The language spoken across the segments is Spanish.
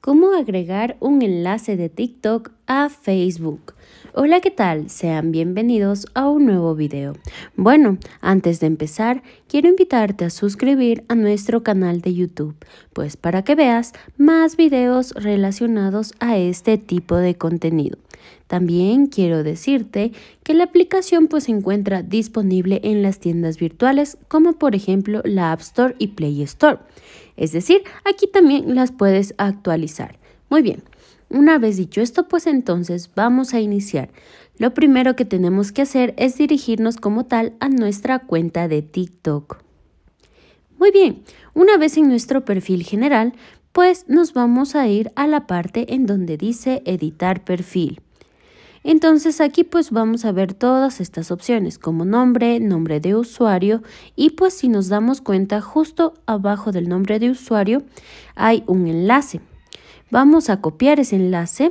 cómo agregar un enlace de TikTok a Facebook. Hola, ¿qué tal? Sean bienvenidos a un nuevo video. Bueno, antes de empezar, quiero invitarte a suscribir a nuestro canal de YouTube, pues para que veas más videos relacionados a este tipo de contenido. También quiero decirte que la aplicación pues se encuentra disponible en las tiendas virtuales como por ejemplo la App Store y Play Store. Es decir, aquí también las puedes actualizar. Muy bien, una vez dicho esto, pues entonces vamos a iniciar. Lo primero que tenemos que hacer es dirigirnos como tal a nuestra cuenta de TikTok. Muy bien, una vez en nuestro perfil general, pues nos vamos a ir a la parte en donde dice editar perfil. Entonces aquí pues vamos a ver todas estas opciones como nombre, nombre de usuario y pues si nos damos cuenta justo abajo del nombre de usuario hay un enlace. Vamos a copiar ese enlace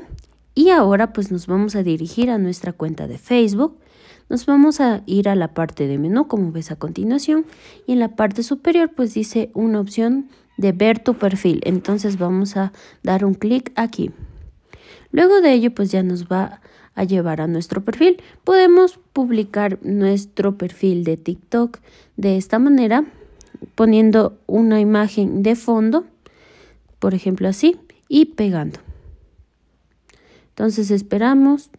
y ahora pues nos vamos a dirigir a nuestra cuenta de Facebook. Nos vamos a ir a la parte de menú como ves a continuación y en la parte superior pues dice una opción de ver tu perfil. Entonces vamos a dar un clic aquí. Luego de ello pues ya nos va a llevar a nuestro perfil. Podemos publicar nuestro perfil de TikTok de esta manera poniendo una imagen de fondo, por ejemplo así y pegando. Entonces esperamos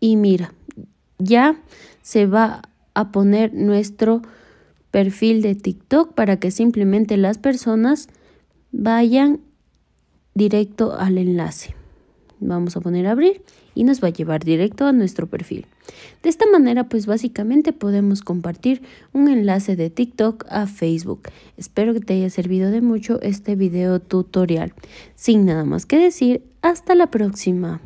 y mira, ya se va a poner nuestro perfil de TikTok para que simplemente las personas vayan directo al enlace vamos a poner abrir y nos va a llevar directo a nuestro perfil. De esta manera pues básicamente podemos compartir un enlace de TikTok a Facebook. Espero que te haya servido de mucho este video tutorial. Sin nada más que decir, hasta la próxima.